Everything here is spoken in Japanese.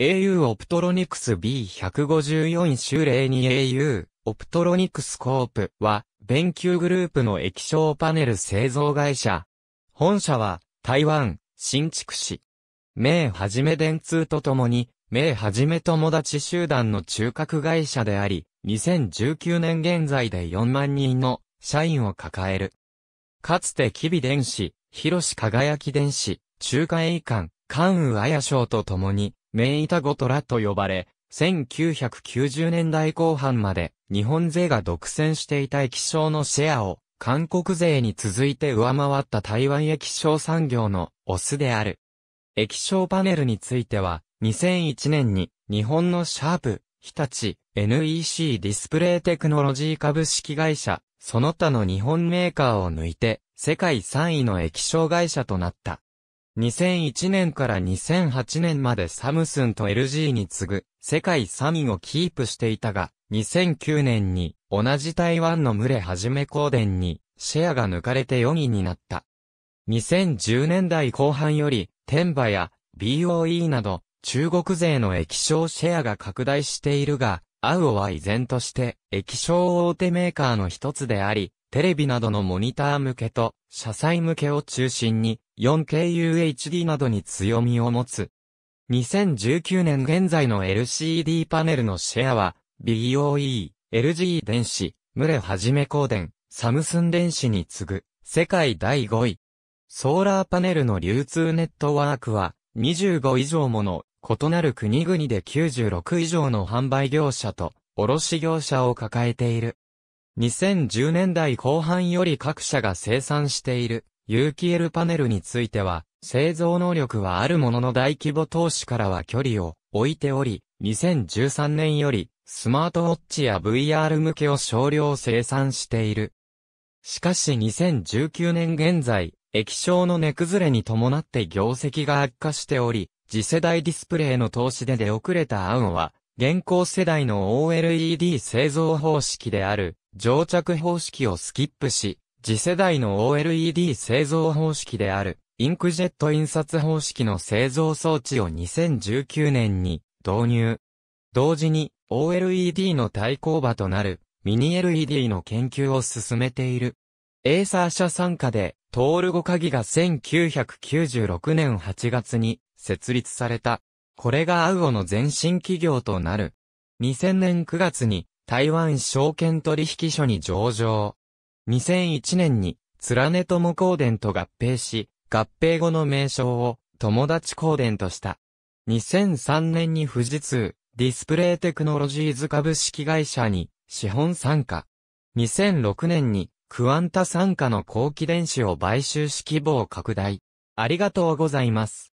au オプトロニクス B154 修例に au オプトロニクスコープは、勉強グループの液晶パネル製造会社。本社は、台湾、新築市。名はじめ電通とともに、名はじめ友達集団の中核会社であり、2019年現在で4万人の社員を抱える。かつてキビ電子、広志輝電子、中華栄冠、関羽綾章とともに、メイタゴトラと呼ばれ、1990年代後半まで日本勢が独占していた液晶のシェアを韓国勢に続いて上回った台湾液晶産業のオスである。液晶パネルについては2001年に日本のシャープ、日立、NEC ディスプレイテクノロジー株式会社、その他の日本メーカーを抜いて世界3位の液晶会社となった。2001年から2008年までサムスンと LG に次ぐ世界3位をキープしていたが、2009年に同じ台湾の群れはじめ光電にシェアが抜かれて4位になった。2010年代後半より、天馬や BOE など中国勢の液晶シェアが拡大しているが、アウオは依然として液晶大手メーカーの一つであり、テレビなどのモニター向けと、車載向けを中心に、4KUHD などに強みを持つ。2019年現在の LCD パネルのシェアは、BOE、LG 電子、ムレはじめ光電、サムスン電子に次ぐ、世界第5位。ソーラーパネルの流通ネットワークは、25以上もの、異なる国々で96以上の販売業者と、卸業者を抱えている。2010年代後半より各社が生産している有機 L パネルについては、製造能力はあるものの大規模投資からは距離を置いており、2013年よりスマートウォッチや VR 向けを少量生産している。しかし2019年現在、液晶の値崩れに伴って業績が悪化しており、次世代ディスプレイの投資で出遅れたアウンは、現行世代の OLED 製造方式である、乗着方式をスキップし、次世代の OLED 製造方式である、インクジェット印刷方式の製造装置を2019年に導入。同時に OLED の対抗馬となるミニ LED の研究を進めている。エーサー社参加でトールゴカギが1996年8月に設立された。これがアウオの前身企業となる。2000年9月に台湾証券取引所に上場。2001年に、モコーデンと合併し、合併後の名称を、友達デンとした。2003年に富士通、ディスプレイテクノロジーズ株式会社に、資本参加。2006年に、クワンタ参加の後期電子を買収し規模を拡大。ありがとうございます。